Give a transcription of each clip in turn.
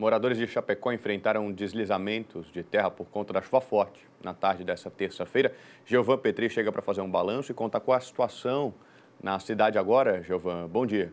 Moradores de Chapecó enfrentaram deslizamentos de terra por conta da chuva forte. Na tarde dessa terça-feira, Giovan Petri chega para fazer um balanço e contar qual a situação na cidade agora. Giovan, bom dia.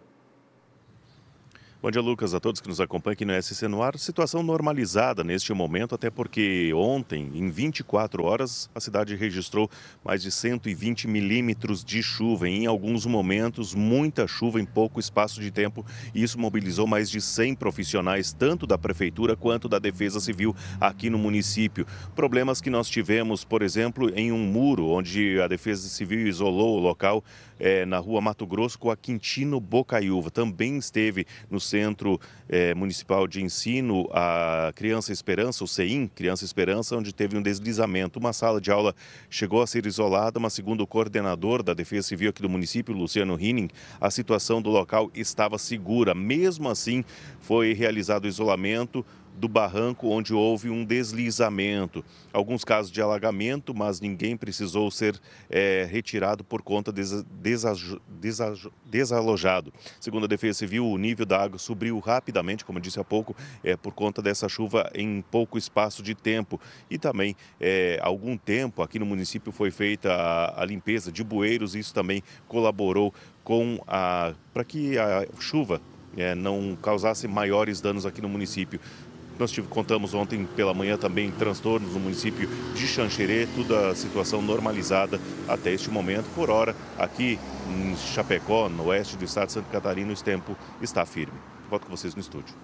Bom dia, Lucas, a todos que nos acompanham aqui no SC no Ar. Situação normalizada neste momento, até porque ontem, em 24 horas, a cidade registrou mais de 120 milímetros de chuva. Em alguns momentos, muita chuva em pouco espaço de tempo. E isso mobilizou mais de 100 profissionais, tanto da Prefeitura quanto da Defesa Civil aqui no município. Problemas que nós tivemos, por exemplo, em um muro, onde a Defesa Civil isolou o local é, na rua Mato Grosso com a Quintino Bocaiúva. Também esteve no centro Centro eh, Municipal de Ensino, a Criança Esperança, o CEIM, Criança Esperança, onde teve um deslizamento. Uma sala de aula chegou a ser isolada, mas segundo o coordenador da Defesa Civil aqui do município, Luciano Hinning, a situação do local estava segura. Mesmo assim, foi realizado o isolamento do barranco onde houve um deslizamento. Alguns casos de alagamento, mas ninguém precisou ser é, retirado por conta des, desalojado. Segundo a Defesa Civil, o nível da água subiu rapidamente, como disse há pouco, é, por conta dessa chuva em pouco espaço de tempo. E também, é, algum tempo, aqui no município foi feita a, a limpeza de bueiros, e isso também colaborou com a para que a chuva é, não causasse maiores danos aqui no município. Nós tive, contamos ontem pela manhã também transtornos no município de Xanxerê, toda a situação normalizada até este momento. Por hora, aqui em Chapecó, no oeste do estado de Santa Catarina, o tempo está firme. Volto com vocês no estúdio.